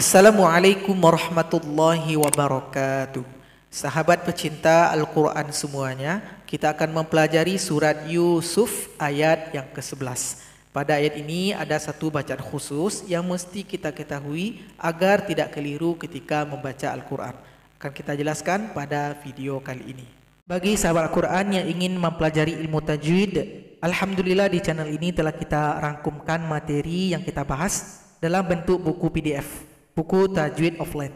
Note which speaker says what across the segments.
Speaker 1: Assalamualaikum warahmatullahi wabarakatuh. Sahabat pecinta Al-Quran semuanya, kita akan mempelajari surat Yusuf ayat yang ke-11. Pada ayat ini ada satu bacaan khusus yang mesti kita ketahui agar tidak keliru ketika membaca Al-Quran. Akan kita jelaskan pada video kali ini. Bagi sahabat Al-Quran yang ingin mempelajari ilmu tajwid, Alhamdulillah di channel ini telah kita rangkumkan materi yang kita bahas dalam bentuk buku PDF buku Tajwid offline.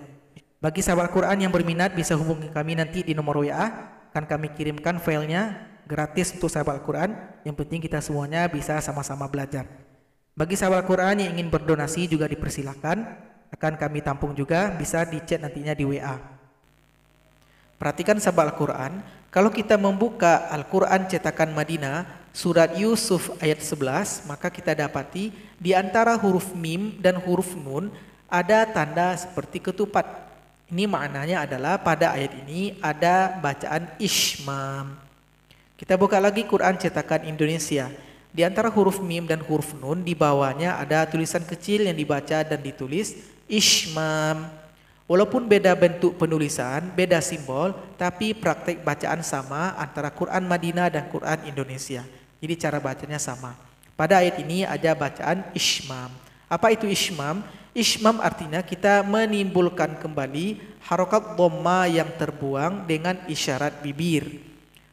Speaker 1: Bagi sahabat Quran yang berminat bisa hubungi kami nanti di nomor WA, akan kami kirimkan filenya gratis untuk sahabat Quran. Yang penting kita semuanya bisa sama-sama belajar. Bagi sahabat Quran yang ingin berdonasi juga dipersilahkan, akan kami tampung juga bisa dicek nantinya di WA. Perhatikan sahabat Al-Quran, kalau kita membuka Al-Quran cetakan Madinah, surat Yusuf ayat 11, maka kita dapati di antara huruf mim dan huruf nun ada tanda seperti ketupat. Ini maknanya adalah pada ayat ini ada bacaan ishmam. Kita buka lagi Quran cetakan Indonesia. Di antara huruf mim dan huruf nun di bawahnya ada tulisan kecil yang dibaca dan ditulis ishmam. Walaupun beda bentuk penulisan, beda simbol, tapi praktek bacaan sama antara Quran Madinah dan Quran Indonesia. Jadi cara bacanya sama. Pada ayat ini ada bacaan ishmam. Apa itu ismam? Ismam artinya kita menimbulkan kembali harokat dhamma yang terbuang dengan isyarat bibir.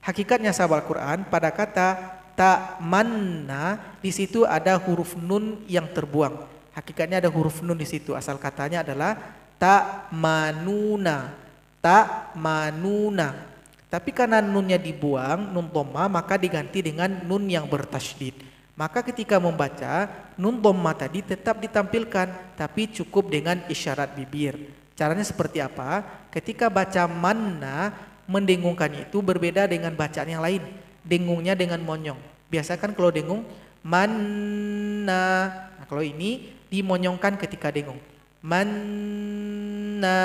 Speaker 1: Hakikatnya sahabat Al-Quran pada kata tamanna di situ ada huruf nun yang terbuang. Hakikatnya ada huruf nun di situ. Asal katanya adalah tamanuna. Tamanuna. Tapi karena nunnya dibuang, nun toma, maka diganti dengan nun yang bertasydid. Maka ketika membaca, nun dhamma tadi tetap ditampilkan, tapi cukup dengan isyarat bibir. Caranya seperti apa? Ketika baca manna, mendengungkan itu berbeda dengan bacaan yang lain. Dengungnya dengan monyong. Biasa kan kalau dengung, manna. Nah, kalau ini dimonyongkan ketika dengung. Manna,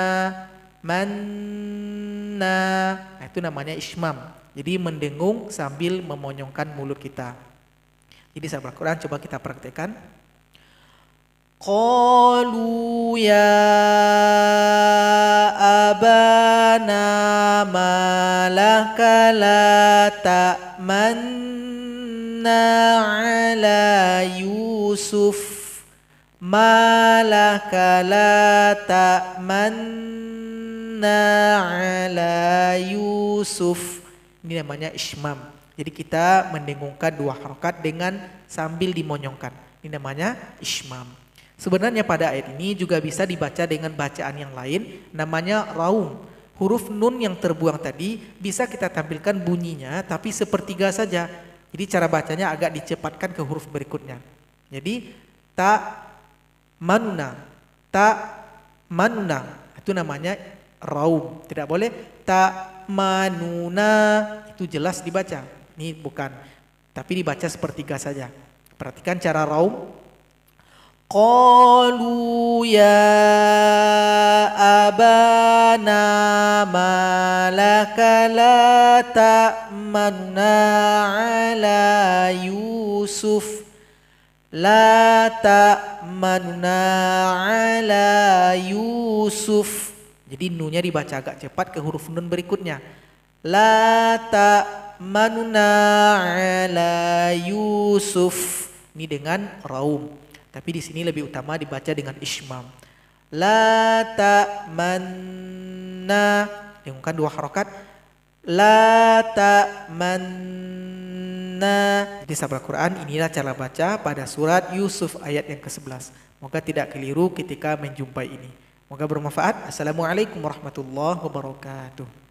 Speaker 1: manna. Nah, itu namanya ismam. Jadi mendengung sambil memonyongkan mulut kita. Jadi sahabat quran coba kita praktekkan. Qalu ya abana malaka la ta'manna ala Yusuf malaka la ta'manna ala Yusuf ini namanya ismam jadi kita mendengungkan dua harokat dengan sambil dimonyongkan. Ini namanya ismam. Sebenarnya pada ayat ini juga bisa dibaca dengan bacaan yang lain namanya raum. Huruf nun yang terbuang tadi bisa kita tampilkan bunyinya tapi sepertiga saja. Jadi cara bacanya agak dicepatkan ke huruf berikutnya. Jadi ta manuna ta manuna itu namanya raum. Tidak boleh ta manuna itu jelas dibaca. Ini bukan. Tapi dibaca sepertiga saja. Perhatikan cara raum. Qalu ya abana malaka la ta'manna ala Yusuf La ta'manna ala Yusuf. Jadi nunya dibaca agak cepat ke huruf nun berikutnya. La ta manuna ala Yusuf ini dengan raum tapi di sini lebih utama dibaca dengan ismam la manna dengungkan dua harokat la manna di sabra Quran inilah cara baca pada surat Yusuf ayat yang ke-11 moga tidak keliru ketika menjumpai ini moga bermanfaat assalamualaikum warahmatullahi wabarakatuh